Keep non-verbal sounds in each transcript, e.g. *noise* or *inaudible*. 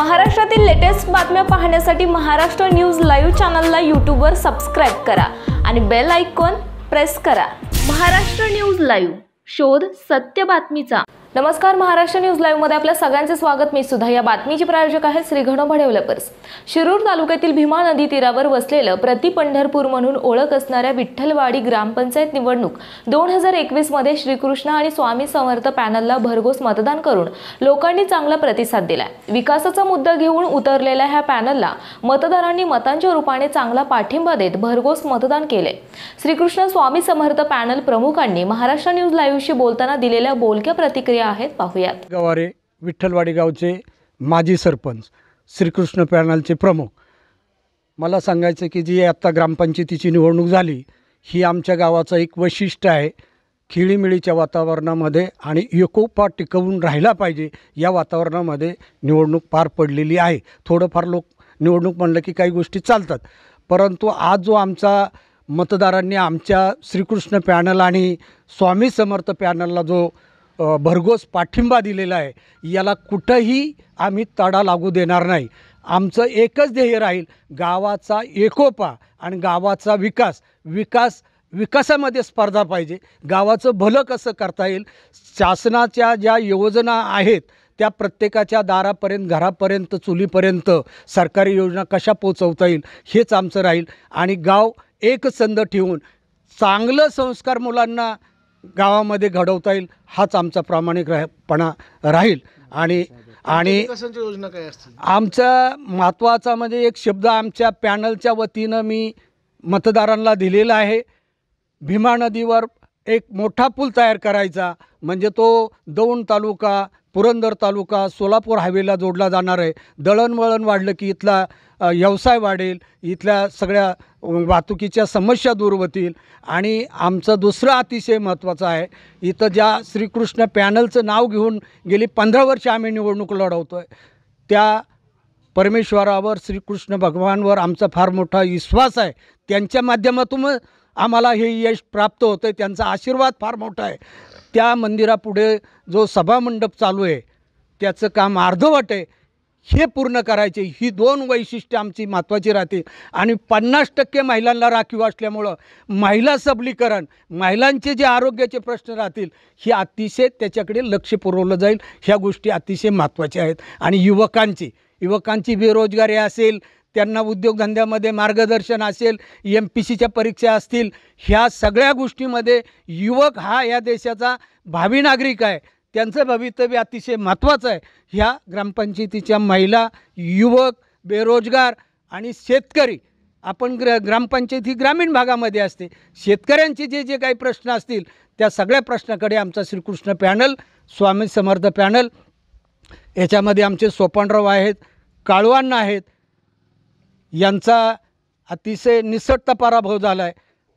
महाराष्ट्रातील लेटेस्ट बातम्या पाहण्यासाठी महाराष्ट्र न्यूज लाईव्ह चॅनलला यूट्यूबवर सबस्क्राईब करा आणि बेल आयकॉन प्रेस करा महाराष्ट्र न्यूज लाईव्ह शोध सत्य बातमीचा नमस्कार महाराष्ट्र न्यूज लाईव्ह मध्ये आपल्या सगळ्यांचे स्वागत मी सुद्धा या बातमीची प्रायोजक आहे श्रीघण भडेवलपर्स शिरूर तालुक्यातील भीमा नदी तीरावर वसलेलं प्रति पंढरपूर म्हणून ओळख असणाऱ्या विठ्ठलवाडी ग्रामपंचायत निवडणूक दोन हजार एकवीस मध्ये श्रीकृष्ण आणि स्वामी समर्थ पॅनलला भरघोस मतदान करून लोकांनी चांगला प्रतिसाद दिलाय विकासाचा मुद्दा घेऊन उतरलेल्या ह्या पॅनलला मतदारांनी मतांच्या रूपाने चांगला पाठिंबा देत भरघोस मतदान केले श्रीकृष्ण स्वामी समर्थ पॅनल प्रमुखांनी महाराष्ट्र न्यूज लाईव्हशी बोलताना दिलेल्या बोलक्या प्रतिक्रिया आहेत पाहूयात गवारे विठ्ठलवाडी गावचे माजी सरपंच श्रीकृष्ण पॅनलचे प्रमुख मला सांगायचं की जी आत्ता ग्रामपंचायतीची निवडणूक झाली ही आमच्या गावाचं एक वैशिष्ट्य आहे खिळीमिळीच्या वातावरणामध्ये आणि एकोपा टिकवून राहिला पाहिजे या वातावरणामध्ये निवडणूक पार पडलेली आहे थोडंफार लोक निवडणूक म्हणलं की काही गोष्टी चालतात परंतु आज जो आमचा मतदारांनी आमच्या श्रीकृष्ण पॅनल आणि स्वामी समर्थ पॅनलला जो भरघोस पाठिंबा दिलेला आहे याला कुठंही आम्ही तडा लागू देणार नाही आमचं एकच ध्येय राहील गावाचा एकोपा आणि गावाचा विकास विकास विकासामध्ये स्पर्धा पाहिजे गावाचं भलं कसं करता येईल शासनाच्या ज्या योजना आहेत त्या प्रत्येकाच्या दारापर्यंत घरापर्यंत चुलीपर्यंत सरकारी योजना कशा पोचवता येईल हेच आमचं राहील आणि गाव एकसंध ठेवून चांगलं संस्कार मुलांना गावामध्ये घडवता येईल हाच आमचा प्रामाणिक राहपणा राहील आणि आणि योजना काय असतील आमचा महत्त्वाचा म्हणजे एक शब्द आमच्या पॅनलच्या वतीनं मी मतदारांना दिलेला आहे भीमा नदीवर एक मोठा पूल तयार करायचा म्हणजे तो दौंड तालुका पुरंदर तालुका सोलापूर हायवेला जोडला जाणार आहे दळणवळण वाढलं की इथला व्यवसाय वाढेल इथल्या सगळ्या वाहतुकीच्या समस्या दूर होतील आणि आमचं दुसरं अतिशय महत्त्वाचं आहे इथं ज्या श्रीकृष्ण पॅनलचं नाव घेऊन गेली पंधरा वर्ष आम्ही निवडणूक लढवतो आहे त्या परमेश्वरावर श्रीकृष्ण भगवानवर आमचा फार मोठा विश्वास आहे त्यांच्या माध्यमातून आम्हाला हे यश प्राप्त होतं आहे त्यांचा आशीर्वाद फार मोठा आहे त्या मंदिरापुढे जो सभामंडप चालू आहे त्याचं काम अर्धवट आहे हे पूर्ण करायचे ही दोन वैशिष्ट्य आमची महत्त्वाची राहतील आणि पन्नास टक्के महिलांना राखीव असल्यामुळं महिला सबलीकरण महिलांचे जे आरोग्याचे प्रश्न राहतील हे अतिशय त्याच्याकडे लक्ष पुरवलं जाईल ह्या गोष्टी अतिशय महत्त्वाच्या आहेत आणि युवकांची युवकांची बेरोजगारी असेल त्यांना उद्योगधंद्यामध्ये मार्गदर्शन असेल एम पी सीच्या परीक्षा असतील ह्या सगळ्या गोष्टीमध्ये युवक हा या देशाचा भावी नागरिक आहे त्यांचं भवितव्य अतिशय महत्त्वाचं आहे ह्या ग्रामपंचायतीच्या महिला युवक बेरोजगार आणि शेतकरी आपण ग्र ग्रामपंचायत ही ग्रामीण भागामध्ये असते शेतकऱ्यांचे जे जे काही प्रश्न असतील त्या सगळ्या प्रश्नाकडे आमचा श्रीकृष्ण पॅनल स्वामी समर्थ पॅनल याच्यामध्ये आमचे सोपानराव आहेत काळवांना आहेत यांचा अतिशय निसटता पराभव झाला आहे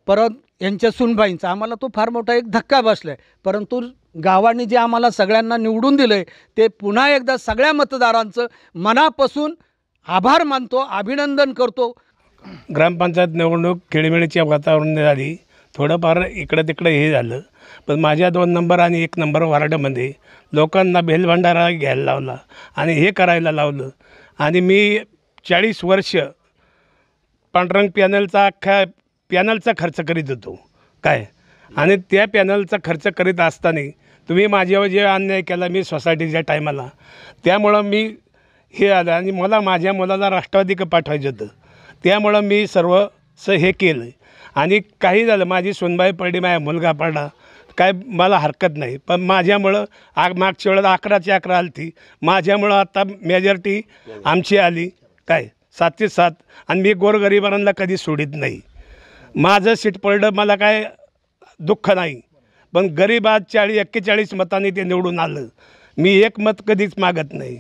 परत यांच्या सुनबाईंचा आम्हाला तो फार मोठा एक धक्का बसला आहे परंतु गावाने जे आम्हाला सगळ्यांना निवडून दिलं आहे ते पुन्हा एकदा सगळ्या मतदारांचं मनापासून आभार मानतो अभिनंदन करतो ग्रामपंचायत निवडणूक खेळीमेळीच्या वातावरण झाली थोडंफार इकडं तिकडं हे झालं पण माझ्या दोन नंबर आणि एक नंबर वार्डमध्ये लोकांना भेलभंडारा घ्यायला लावला आणि हे करायला लावलं आणि मी चाळीस वर्ष पांढरंग पॅनलचा अख्ख्या पॅनलचा खर्च करीत होतो काय आणि त्या पॅनलचा खर्च करीत असताना तुम्ही माझ्यावर जे अन्याय केला मी सोसायटीच्या टायमाला त्यामुळं मी हे आलं आणि मला माझ्या मुलाला राष्ट्रवादी पाठवायचं होतं त्यामुळं मी सर्व स हे केलं आणि काही झालं माझी सोनबाई पडली माझा मुलगा पडला काय मला हरकत नाही पण माझ्यामुळं आ मागच्या वेळेला अकराची अकरा आली ती माझ्यामुळं आता मेजॉरिटी आमची आली काय सातचे सात आणि मी गोरगरिबांना कधी सोडित नाही माझं सीट पडलं मला काय दुःख नाही पण गरीबात चाळीस एक्केचाळीस मतांनी ते निवडून आलं मी एक मत कधीच मागत नाही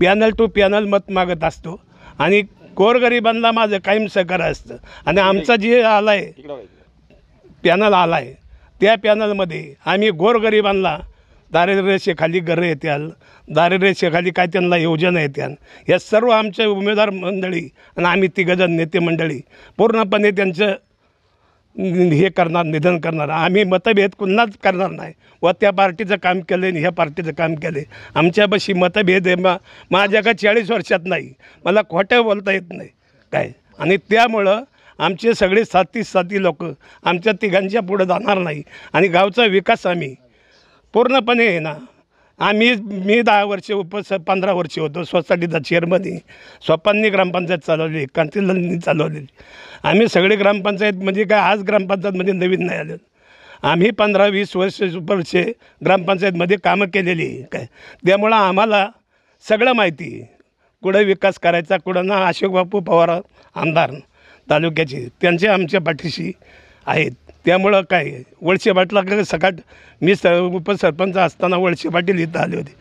पॅनल टू पॅनल मत मागत असतो आणि गोरगरिबांना माझं कायम सहकार असतं आणि आमचा जे आला आहे पॅनल आला आहे त्या पॅनलमध्ये आम्ही गोरगरिबांना दारिद्र्यरेषेखाली घरं येत्याल दारिद्र्यरेषेखाली काय त्यांना योजना येत्यान या सर्व आमच्या उमेदवार मंडळी आणि आम्ही तिघजण नेते मंडळी पूर्णपणे त्यांचं हे करणार निधन करणार आम्ही मतभेद कुणाच करणार नाही व त्या पार्टीचं काम केलं आणि ह्या पार्टीचं काम केले आमच्यापाशी मतभेद आहे मा माझ्या का चाळीस वर्षात नाही मला खोट्या बोलता येत नाही काय आणि त्यामुळं आमचे सगळे साथी साथी लोक आमच्या तिघांच्या पुढं जाणार नाही आणि गावचा विकास आम्ही पूर्णपणे आहे ना आम्ही मी दहा वर्षे उपस पंधरा वर्षे होतो सोसायटीचा चेअरमन आहे स्वप्नांनी ग्रामपंचायत चालवली कांतीलांनी चालवलेली आम्ही सगळे ग्रामपंचायत म्हणजे काय आज ग्रामपंचायतमध्ये नवीन नाही आले आम्ही पंधरा वीस वर्ष वर्षे ग्रामपंचायतमध्ये कामं केलेली काय त्यामुळं आम्हाला सगळं माहिती कुठं विकास करायचा कुठं ना अशोक बापू पवार आमदार तालुक्याचे त्यांचे आमच्या पाठीशी आहेत त्यामुळं काय वळसे का सकाळ मी स उपसरपंच असताना वळसे पाटील इथं आले होते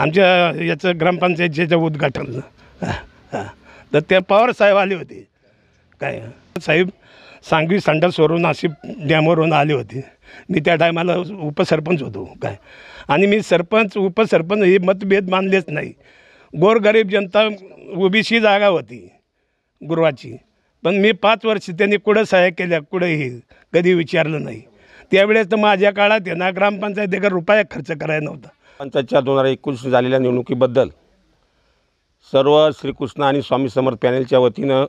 आमच्या याचं ग्रामपंचायतीच्या उद्घाटन हां तर त्या पवार साहेब आले होते काय साहेब सांगवी संडासवरून नाशिक डॅमवरून आले होते मी त्या टायमाला उपसरपंच होतो काय आणि मी सरपंच उपसरपंच हे मतभेद मानलेच नाही गोरगरीब जनता ओबीसी जागा होती गुरुवाची पण मी पाच वर्ष त्यांनी कुठं सहाय्य केल्या कुठंही कधी विचारलं नाही त्यावेळेस तर माझ्या काळात येणार ग्रामपंचायत एका रुपया खर्च करायला नव्हता पंचायतच्या दोन हजार एकोणीस झालेल्या निवडणुकीबद्दल सर्व श्रीकृष्ण आणि स्वामी समर्थ पॅनेलच्या वतीनं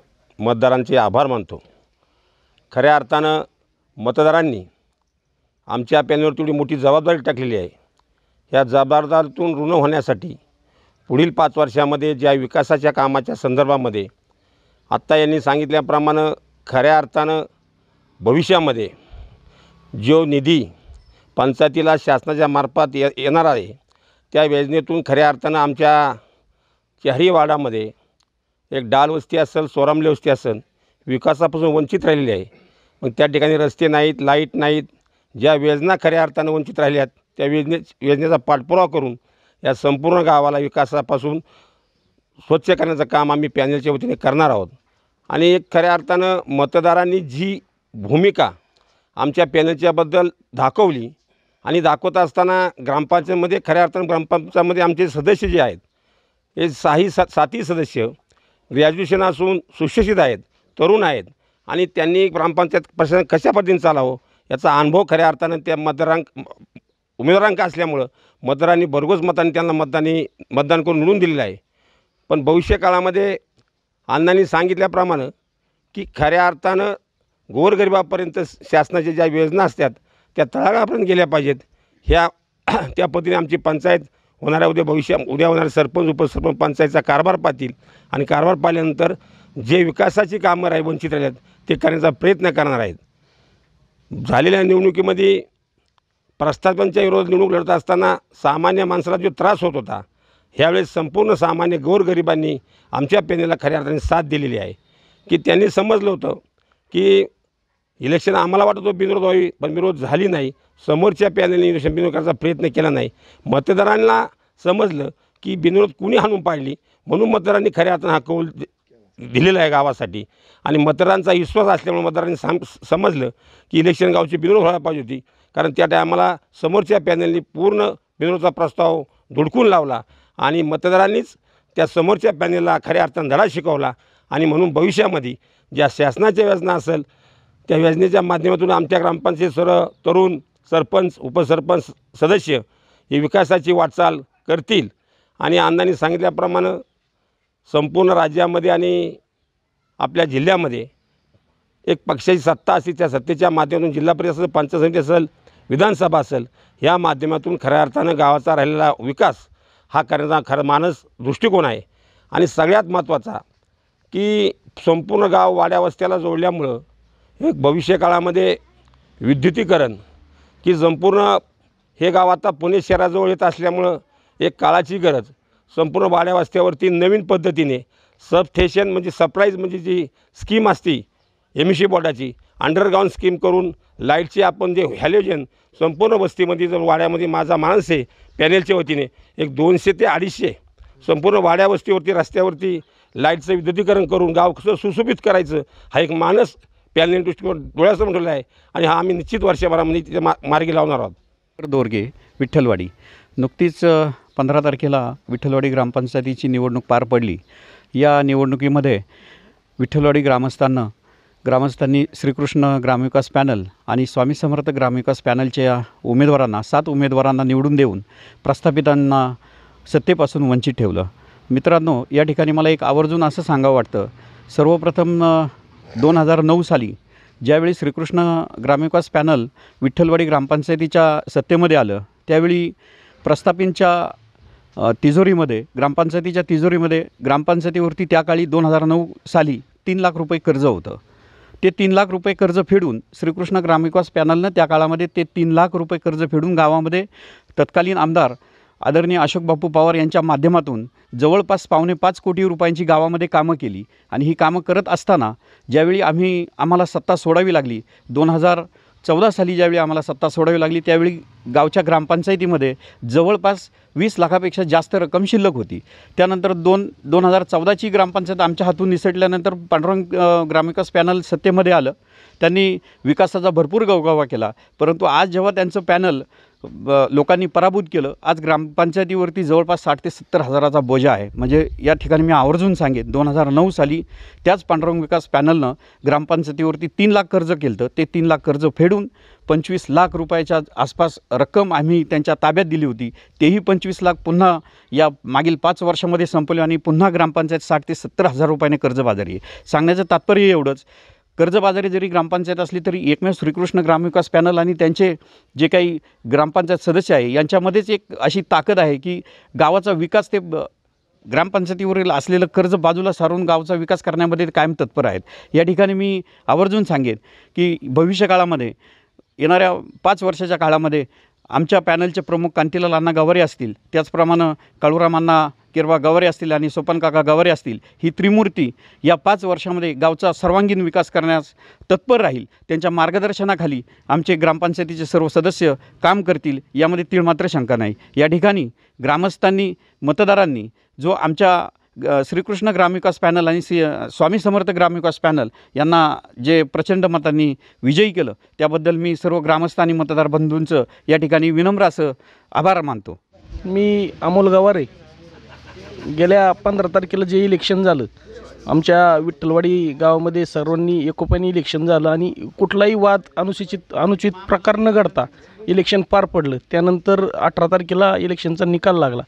मतदारांचे आभार मानतो खऱ्या अर्थानं मतदारांनी आमच्या पॅनलवर तेवढी मोठी जबाबदारी टाकलेली आहे ह्या जबाबदारीतून ऋण होण्यासाठी पुढील पाच वर्षामध्ये ज्या विकासाच्या कामाच्या संदर्भामध्ये आत्ता यांनी सांगितल्याप्रमाणे खऱ्या अर्थानं भविष्यामध्ये जो निधी पंचायतीला शासनाच्या मार्फत ये येणार आहे त्या योजनेतून खऱ्या अर्थानं आमच्या चहरीवाडामध्ये एक डाल वस्ती असेल सोरामले वस्ती असेल विकासापासून वंचित राहिलेली आहे मग त्या ठिकाणी रस्ते नाहीत लाईट नाहीत ज्या योजना खऱ्या अर्थानं वंचित राहिल्या आहेत त्या योजने योजनेचा पाठपुरावा करून या संपूर्ण गावाला विकासापासून स्वच्छ करण्याचं काम आम्ही पॅनलच्या वतीने करणार आहोत आणि एक खऱ्या अर्थानं मतदारांनी जी भूमिका आमच्या पॅनलच्याबद्दल दाखवली आणि दाखवत असताना ग्रामपंचायतमध्ये खऱ्या अर्थानं ग्रामपंचायतमध्ये आमचे सदस्य जे आहेत हे साही सा सातही सदस्य ग्रॅज्युएशन असून सुशिक्षित आहेत तरुण आहेत आणि त्यांनी ग्रामपंचायत प्रशासन कशा पद्धतीने चालावं याचा अनुभव खऱ्या अर्थानं त्या मतदारांक उमेदवारांक असल्यामुळं मतदारांनी भरघोस मतांनी त्यांना मतदानी मतदान करून निवडून दिलेलं आहे पण भविष्यकाळामध्ये अण्णांनी सांगितल्याप्रमाणे की खऱ्या अर्थानं गोरगरिबापर्यंत शासनाच्या ज्या योजना असतात त्या तळागाळापर्यंत गेल्या पाहिजेत ह्या *clears throat* त्या पद्धतीने आमची पंचायत होणाऱ्या उद्या भविष्य उद्या होणाऱ्या सरपंच उपसरपंच पंचायतचा कारभार पाहतील आणि कारभार पाहिल्यानंतर जे विकासाची कामं राही वंचित राहिल्यात ते करण्याचा प्रयत्न करणार आहेत झालेल्या निवडणुकीमध्ये प्रस्थापनच्या विरोधात निवडणूक लढत असताना सामान्य माणसाला जो त्रास होत होता ह्यावेळेस संपूर्ण सामान्य गोरगरिबांनी आमच्या पेनेला खऱ्या अर्थाने साथ दिलेली आहे की त्यांनी समजलं होतं की इलेक्शन आम्हाला वाटत होतं बिनविरोध व्हावी पण विरोध झाली नाही समोरच्या पॅनलने इलेक्शन बिनविरोध करायचा प्रयत्न केला नाही मतदारांना समजलं की बिनविरोध कुणी हाणून पाडली म्हणून मतदारांनी खऱ्या अर्थानं हा कौल दिलेला आहे गावासाठी आणि मतदारांचा विश्वास असल्यामुळे मतदारांनी सम समजलं की इलेक्शन गावची बिनविरोध व्हायला पाहिजे होती कारण त्या टायमाला समोरच्या पॅनलनी पूर्ण बिनविरोधचा प्रस्ताव धुडकून लावला आणि मतदारांनीच त्या समोरच्या पॅनेलला खऱ्या अर्थानं धडा शिकवला आणि म्हणून भविष्यामध्ये ज्या शासनाच्या योजना असेल त्या योजनेच्या माध्यमातून आमच्या ग्रामपंचायत सर तरुण सरपंच उपसरपंच सदस्य हे विकासाची वाटचाल करतील आणि अण्णांनी सांगितल्याप्रमाणे संपूर्ण राज्यामध्ये आणि आपल्या जिल्ह्यामध्ये एक पक्षाची सत्ता असेल त्या सत्तेच्या माध्यमातून जिल्हा परिषद पंचायत समिती असेल विधानसभा असेल या माध्यमातून खऱ्या अर्थानं गावाचा राहिलेला विकास हा करण्याचा खरं मानस दृष्टिकोन आहे आणि सगळ्यात महत्त्वाचा की संपूर्ण गाव वाड्यावस्त्याला जोडल्यामुळं एक भविष्यकाळामध्ये विद्युतीकरण की संपूर्ण हे गाव आता पुणे शहराजवळ येत असल्यामुळं एक काळाची गरज संपूर्ण वाड्यावस्त्यावरती नवीन पद्धतीने सबस्टेशन म्हणजे सरप्राईज म्हणजे जी स्कीम असती एम सी e बोर्डाची अंडरग्राउंड स्कीम करून लाईटचे आपण जे हॅलोजन संपूर्ण वस्तीमध्ये जर वाड्यामध्ये माझा माणूस आहे पॅनेलच्या वतीने एक दोनशे ते अडीचशे संपूर्ण वाड्या वस्तीवरती रस्त्यावरती लाईटचं विद्युतीकरण करून गाव कसं सुशोभित करायचं हा एक मानस पॅनेल दृष्टीकोन डोळ्यासमोर ठेवला आहे आणि हा आम्ही निश्चित वर्षभरामध्ये तिथे मा मार्गी लावणार आहोत दोरगे विठ्ठलवाडी नुकतीच पंधरा तारखेला विठ्ठलवाडी ग्रामपंचायतीची निवडणूक पार पडली या निवडणुकीमध्ये विठ्ठलवाडी ग्रामस्थांना ग्रामस्थांनी श्रीकृष्ण ग्रामविकास पॅनल आणि स्वामी समर्थ ग्रामविकास पॅनलच्या उमेदवारांना सात उमेदवारांना निवडून देऊन प्रस्थापितांना सत्तेपासून वंचित ठेवलं मित्रांनो या ठिकाणी मला एक आवर्जून असं सांगावं वाटतं सर्वप्रथम दोन हजार नऊ साली ज्यावेळी श्रीकृष्ण ग्रामविकास पॅनल विठ्ठलवाडी ग्रामपंचायतीच्या सत्तेमध्ये आलं त्यावेळी प्रस्थापितच्या तिजोरीमध्ये ग्रामपंचायतीच्या तिजोरीमध्ये ग्रामपंचायतीवरती त्या काळी दोन हजार नऊ साली तीन लाख रुपये कर्ज होतं ते तीन लाख रुपये कर्ज फेडून श्रीकृष्ण ग्रामविकास पॅनलनं त्या काळामध्ये ते तीन लाख रुपये कर्ज फेडून गावामध्ये तत्कालीन आमदार आदरणीय अशोक बापू पवार यांच्या माध्यमातून जवळपास पावणे पाच कोटी रुपयांची गावामध्ये कामं केली आणि ही कामं करत असताना ज्यावेळी आम्ही आम्हाला सत्ता सोडावी लागली दोन हजार चौदा साली ज्यावेळी आम्हाला सत्ता सोडावी लागली त्यावेळी गावच्या ग्रामपंचायतीमध्ये जवळपास वीस लाखापेक्षा जास्त रक्कम शिल्लक होती त्यानंतर दोन दोन हजार चौदाची ग्रामपंचायत आमच्या हातून निसटल्यानंतर पांडुरंग ग्रामविकास पॅनल सत्तेमध्ये आलं त्यांनी विकासाचा भरपूर गवगावा केला परंतु आज जेव्हा त्यांचं पॅनल लोकांनी पराभूत केलं आज ग्रामपंचायतीवरती जवळपास साठ ते सत्तर हजाराचा बोजा आहे म्हणजे या ठिकाणी मी आवर्जून सांगेन दोन हजार नऊ साली त्याच पांडुरंग विकास पॅनलनं ग्रामपंचायतीवरती तीन लाख कर्ज केलं ते तीन लाख कर्ज फेडून पंचवीस लाख रुपयाच्या आसपास रक्कम आम्ही त्यांच्या ताब्यात दिली होती तेही पंचवीस लाख पुन्हा या मागील पाच वर्षामध्ये संपले आणि पुन्हा ग्रामपंचायत साठ ते सत्तर हजार रुपयाने कर्ज आहे सांगण्याचं तात्पर्य एवढंच कर्जबाजारी जरी ग्रामपंचायत असली तरी एकमेव श्रीकृष्ण ग्रामविकास पॅनल आणि त्यांचे जे काही ग्रामपंचायत सदस्य आहे यांच्यामध्येच एक अशी ताकद आहे की गावाचा विकास ते ग्रामपंचायतीवरील असलेलं कर्ज बाजूला सारून गावचा विकास करण्यामध्ये कायम तत्पर आहेत या ठिकाणी मी आवर्जून सांगेन की भविष्यकाळामध्ये येणाऱ्या पाच वर्षाच्या काळामध्ये आमच्या पॅनलचे प्रमुख कांतीलाल अण्णा गवारे असतील त्याचप्रमाणे काळूरामांना किंवा गवारे असतील आणि सोपन काका गवारे असतील ही त्रिमूर्ती या पाच वर्षामध्ये गावचा सर्वांगीण विकास करण्यास तत्पर राहील त्यांच्या मार्गदर्शनाखाली आमचे ग्रामपंचायतीचे सर्व सदस्य काम करतील यामध्ये तीळ मात्र शंका नाही या ठिकाणी ग्रामस्थांनी मतदारांनी जो आमच्या श्रीकृष्ण ग्रामविकास पॅनल आणि सी स्वामी समर्थ ग्रामविकास पॅनल यांना जे प्रचंड मतांनी विजयी केलं त्याबद्दल मी सर्व ग्रामस्थ आणि मतदार बंधूंचं या ठिकाणी विनम्र असं आभार मानतो मी अमोल गवारे गेल्या पंधरा तारखेला जे इलेक्शन झालं आमच्या विठ्ठलवाडी गावामध्ये सर्वांनी एकोप्याने इलेक्शन झालं आणि कुठलाही वाद अनुसूचित अनुचित प्रकार न घडता इलेक्शन पार पडलं त्यानंतर अठरा तारखेला इलेक्शनचा निकाल लागला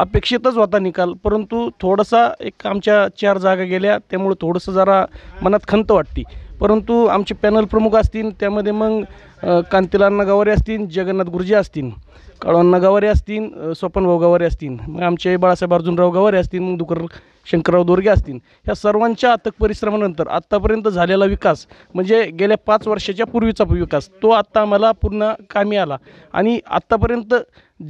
अपेक्षितच होता निकाल परंतु थोडासा एक आमच्या चार जागा गेल्या त्यामुळं थोडंसं जरा मनात खंत वाटते परंतु आमचे पॅनल प्रमुख असतील त्यामध्ये मग कांतीलाल नगावरे असतील जगन्नाथ गुरुजी असतील काळवण नगावारे असतील स्वपन गावारे असतील मग आमचे बाळासाहेब अर्जुनराव गावारे असतील मग दुकर शंकरराव दोरगे असतील ह्या सर्वांच्या अथक परिश्रमानंतर आत्तापर्यंत झालेला विकास म्हणजे गेल्या पाच वर्षाच्या पूर्वीचा विकास तो आत्ता आम्हाला पूर्ण कामी आला आणि आत्तापर्यंत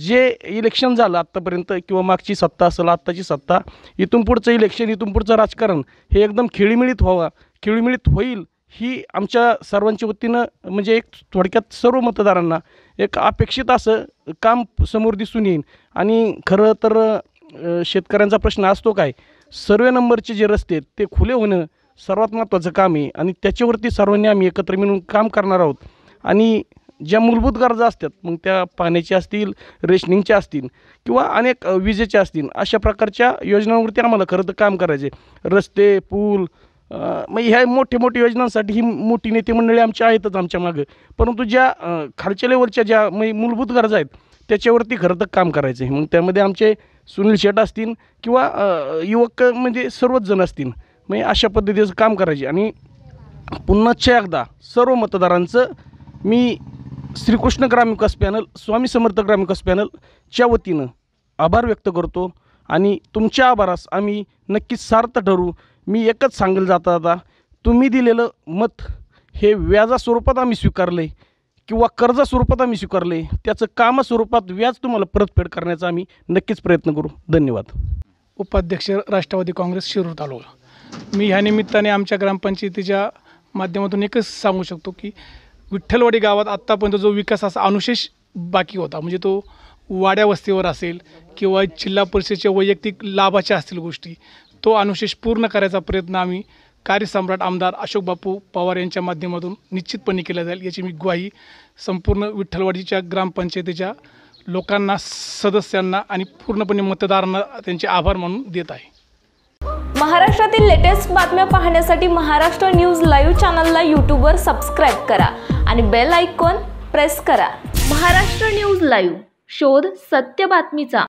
जे इलेक्शन झालं आत्तापर्यंत किंवा मागची सत्ता असेल आत्ताची सत्ता इथून पुढचं इलेक्शन इथून पुढचं राजकारण हे एकदम खिळीमिळीत व्हावा खिळीमिळीत होईल ही आमच्या सर्वांच्या वतीनं म्हणजे एक थोडक्यात सर्व मतदारांना एक अपेक्षित असं काम समोर दिसून येईल आणि खरं तर शेतकऱ्यांचा प्रश्न असतो काय सर्वे नंबरचे जे रस्ते आहेत ते खुले होणं सर्वात महत्त्वाचं काम आहे आणि त्याच्यावरती सर्वांनी आम्ही एकत्र मिळून काम करणार आहोत आणि ज्या मूलभूत गरजा असतात मग त्या पाण्याच्या असतील रेशनिंगच्या असतील किंवा अनेक विजेच्या असतील अशा प्रकारच्या योजनांवरती आम्हाला खरं तर काम करायचे रस्ते पूल मग ह्या मोठ्या मोठ्या योजनांसाठी ही मोठी नेते मंडळी आमची आहेतच आमच्या मागं परंतु ज्या खालच्या लेवलच्या ज्या म्हणजे मूलभूत गरजा आहेत त्याच्यावरती खरं तर काम करायचं आहे मग त्यामध्ये आमचे सुनील शेट असतील किंवा युवक म्हणजे सर्वच जण असतील मग अशा पद्धतीचं काम करायचे आणि पुन्हा एकदा सर्व मतदारांचं मी श्रीकृष्ण ग्रामविकास पॅनल स्वामी समर्थ ग्रामविकास पॅनलच्या वतीनं आभार व्यक्त करतो आणि तुमच्या आभारास आम्ही नक्कीच सार्थ ठरू मी एकच सांगेल जाता आता तुम्ही दिलेलं मत हे व्याजा स्वरूपात आम्ही स्वीकारले किंवा कर्जा स्वरूपात आम्ही स्वीकारले त्याचं काम स्वरूपात व्याज तुम्हाला परतफेड करण्याचा आम्ही नक्कीच प्रयत्न करू धन्यवाद उपाध्यक्ष राष्ट्रवादी काँग्रेस शिरूर तालुका मी ह्या निमित्ताने आमच्या ग्रामपंचायतीच्या माध्यमातून एकच सांगू शकतो की विठ्ठलवाडी गावात आत्तापर्यंत जो विकास असा अनुशेष बाकी होता म्हणजे तो वाड्या वस्तीवर असेल किंवा जिल्हा परिषदेच्या वैयक्तिक लाभाच्या असतील गोष्टी तो अनुशेष पूर्ण करायचा प्रयत्न आम्ही कार्यसम्राट आमदार अशोक बापू पवार यांच्या माध्यमातून निश्चितपणे केला जाईल याची मी ग्वाही संपूर्ण विठ्ठलवाडीच्या ग्रामपंचायतीच्या लोकांना सदस्यांना आणि पूर्णपणे मतदारांना त्यांचे आभार म्हणून देत आहे महाराष्ट्रातील लेटेस्ट बातम्या पाहण्यासाठी महाराष्ट्र न्यूज लाईव्ह चॅनलला यूट्यूबवर सबस्क्राईब करा आणि बेल आयकॉन प्रेस करा महाराष्ट्र न्यूज लाईव्ह शोध सत्य बातमीचा